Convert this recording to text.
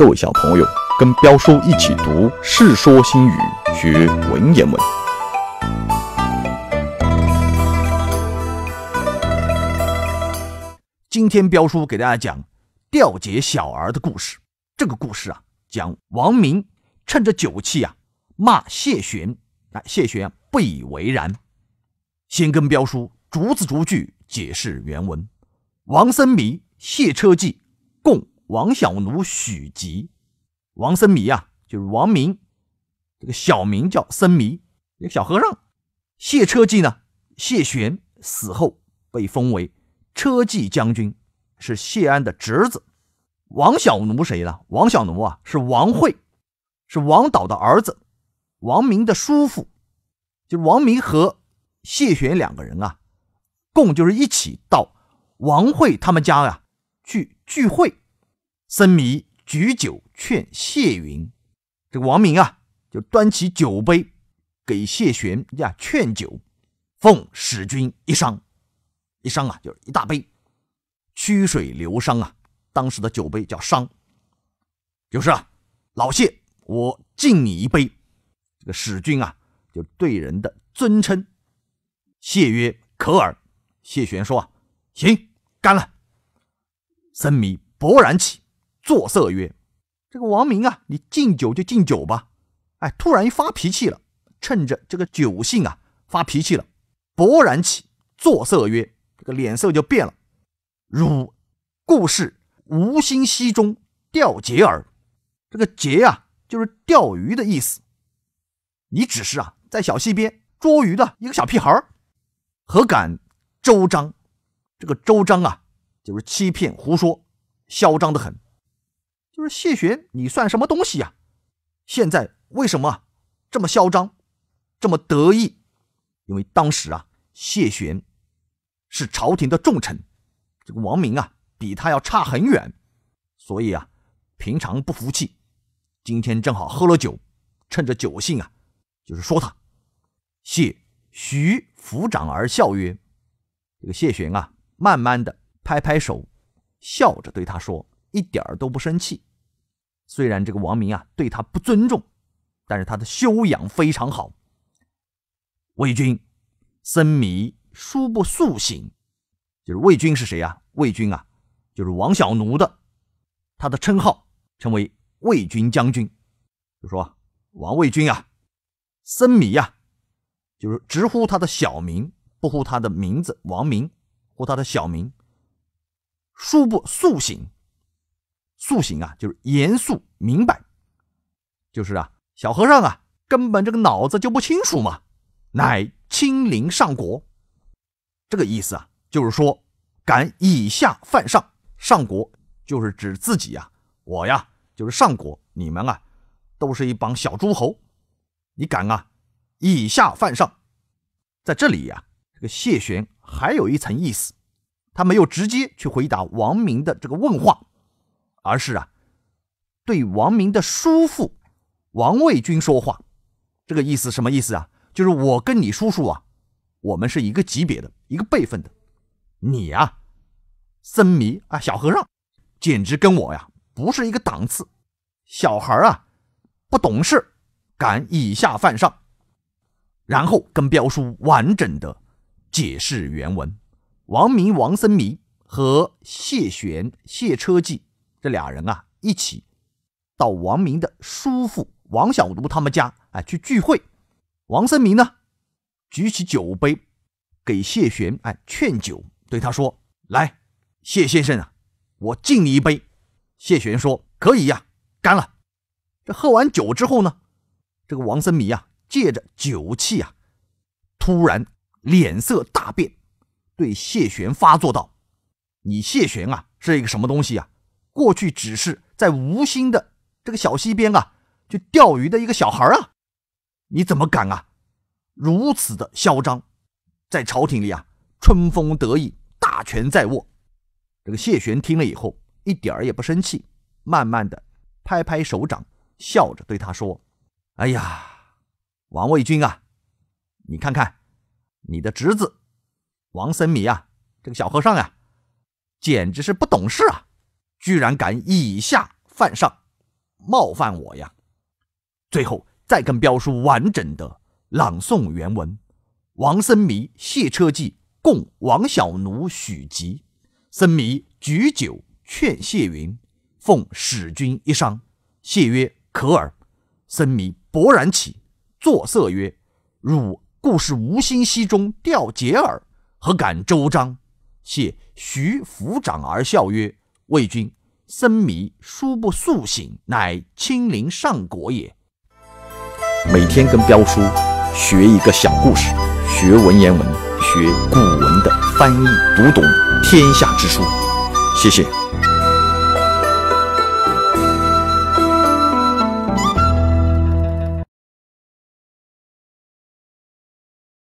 各位小朋友，跟彪叔一起读《世说新语》，学文言文。今天彪叔给大家讲《吊解小儿》的故事。这个故事啊，讲王明趁着酒气啊骂谢玄，哎，谢玄不以为然，先跟彪叔逐字逐句解释原文：王僧迷谢车骑共。王小奴、许吉、王僧弥啊，就是王明，这个小名叫僧弥，一个小和尚。谢车骑呢，谢玄死后被封为车骑将军，是谢安的侄子。王小奴谁呢？王小奴啊，是王慧，是王导的儿子，王明的叔父。就王明和谢玄两个人啊，共就是一起到王慧他们家呀去聚会。僧弥举酒劝谢云，这个王明啊，就端起酒杯给谢玄呀劝酒，奉使君一觞，一觞啊就是一大杯，曲水流觞啊，当时的酒杯叫觞，就是啊老谢，我敬你一杯，这个使君啊就对人的尊称，谢曰可尔，谢玄说啊行干了，僧弥勃然起。作色曰：“这个王明啊，你敬酒就敬酒吧。”哎，突然一发脾气了，趁着这个酒兴啊，发脾气了，勃然起作色曰：“这个脸色就变了。”“汝故事无心溪中钓结耳。”这个“结”啊，就是钓鱼的意思。你只是啊，在小溪边捉鱼的一个小屁孩，何敢周章？这个“周章啊，就是欺骗、胡说，嚣张的很。就是谢玄，你算什么东西呀？现在为什么这么嚣张，这么得意？因为当时啊，谢玄是朝廷的重臣，这个王明啊，比他要差很远，所以啊，平常不服气。今天正好喝了酒，趁着酒兴啊，就是说他。谢徐抚掌而笑曰：“这个谢玄啊，慢慢的拍拍手，笑着对他说，一点儿都不生气。”虽然这个王明啊对他不尊重，但是他的修养非常好。魏军，森迷，殊不速醒，就是魏军是谁啊？魏军啊，就是王小奴的，他的称号称为魏军将军，就说王魏军啊，森迷呀，就是直呼他的小名，不呼他的名字王明，呼他的小名，殊不速醒。素行啊，就是严肃明白，就是啊，小和尚啊，根本这个脑子就不清楚嘛。乃亲临上国，这个意思啊，就是说敢以下犯上。上国就是指自己呀，我呀就是上国，你们啊都是一帮小诸侯，你敢啊以下犯上。在这里呀，这个谢玄还有一层意思，他没有直接去回答王明的这个问话。而是啊，对王明的叔父王卫军说话，这个意思什么意思啊？就是我跟你叔叔啊，我们是一个级别的，一个辈分的。你啊，僧迷啊，小和尚，简直跟我呀不是一个档次。小孩啊，不懂事，敢以下犯上。然后跟彪叔完整的解释原文：王明、王僧迷和谢玄、谢车骑。这俩人啊，一起到王明的叔父王小奴他们家啊去聚会。王森明呢，举起酒杯给谢玄哎劝酒，对他说：“来，谢先生啊，我敬你一杯。”谢玄说：“可以呀，干了。”这喝完酒之后呢，这个王森明啊，借着酒气啊，突然脸色大变，对谢玄发作道：“你谢玄啊，是一个什么东西呀？”过去只是在无心的这个小溪边啊，就钓鱼的一个小孩啊，你怎么敢啊？如此的嚣张，在朝廷里啊，春风得意，大权在握。这个谢玄听了以后一点儿也不生气，慢慢的拍拍手掌，笑着对他说：“哎呀，王卫军啊，你看看你的侄子王森米啊，这个小和尚啊，简直是不懂事啊。”居然敢以下犯上，冒犯我呀！最后再跟彪叔完整的朗诵原文：王僧迷谢车骑，共王小奴许吉。僧迷举酒劝谢云，奉使君一觞。谢曰：“可耳。”僧迷勃然起，作色曰：“汝固是无心溪中钓结耳，何敢周章？”谢徐抚掌而笑曰。魏军僧迷，殊不速醒，乃清临上国也。每天跟彪叔学一个小故事，学文言文，学古文的翻译，读懂天下之书。谢谢。